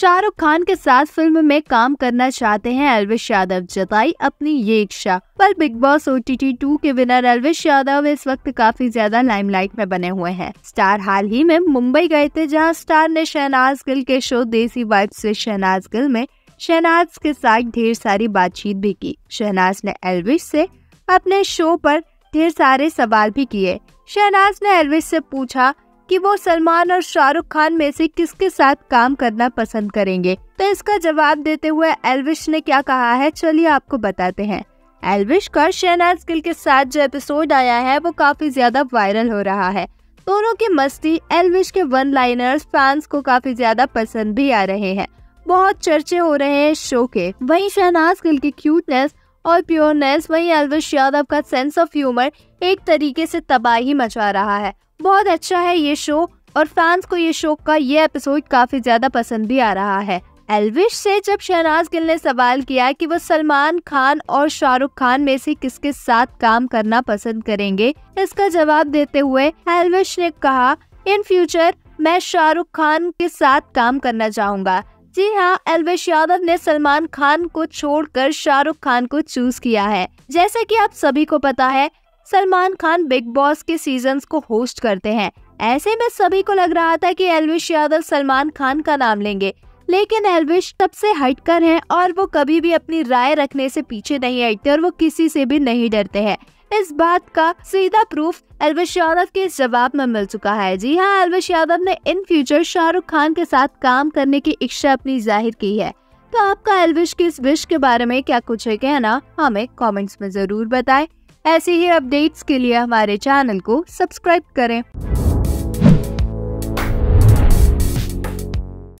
शाहरुख खान के साथ फिल्म में काम करना चाहते हैं एलविश यादव जताई अपनी ये इच्छा पर Bigg Boss O T two के विनर एलविश यादव इस वक्त काफी ज्यादा लाइमलाइट में बने हुए हैं स्टार हाल ही में मुंबई गए थे जहां स्टार ने शहनाज गिल के शो देसी वाइब से शहनाज गिल में शहनाज के साथ ढेर सारी बातचीत भी की शहनाज ने एलविश से अपने शो पर ढेर सारे सवाल भी किए शहनाज ने एलविश से पूछा कि वो सलमान और शाहरुख खान में से किसके साथ काम करना पसंद करेंगे तो इसका जवाब देते हुए एलविश ने क्या कहा है चलिए आपको बताते हैं एलविश का शहनाज गिल के साथ जो एपिसोड आया है वो काफी ज्यादा वायरल हो रहा है दोनों की मस्ती एलविश के वन लाइनर्स फैंस को काफी ज्यादा पसंद भी आ रहे हैं बहुत चर्चे हो रहे हैं शो के वहीं शहनाज गिल की क्यूटनेस और प्योरनेस वहीं एलविश यादव का सेंस ऑफ ह्यूमर एक तरीके से तबाही मचा रहा है बहुत अच्छा है ये शो और फैंस को ये शो का ये एपिसोड काफी ज्यादा पसंद भी आ रहा है एलविश से जब शहनाज गिल ने सवाल किया कि वो सलमान खान और शाहरुख खान में से किसके साथ काम करना पसंद करेंगे इसका जवाब देते हुए एलविश ने कहा इन फ्यूचर मैं शाहरुख खान के साथ काम करना चाहूँगा जी हाँ एलविश यादव ने सलमान खान को छोड़कर शाहरुख खान को चूज किया है जैसे कि आप सभी को पता है सलमान खान बिग बॉस के सीजन को होस्ट करते हैं ऐसे में सभी को लग रहा था कि एलविश यादव सलमान खान का नाम लेंगे लेकिन एलविश तब से हटकर हैं और वो कभी भी अपनी राय रखने से पीछे नहीं हटते और वो किसी से भी नहीं डरते हैं इस बात का सीधा प्रूफ एलविश यादव के जवाब में मिल चुका है जी हाँ एलविश यादव ने इन फ्यूचर शाहरुख खान के साथ काम करने की इच्छा अपनी जाहिर की है तो आपका एलविश की इस विश के बारे में क्या कुछ है कहना हमें कमेंट्स में जरूर बताएं ऐसी ही अपडेट्स के लिए हमारे चैनल को सब्सक्राइब करें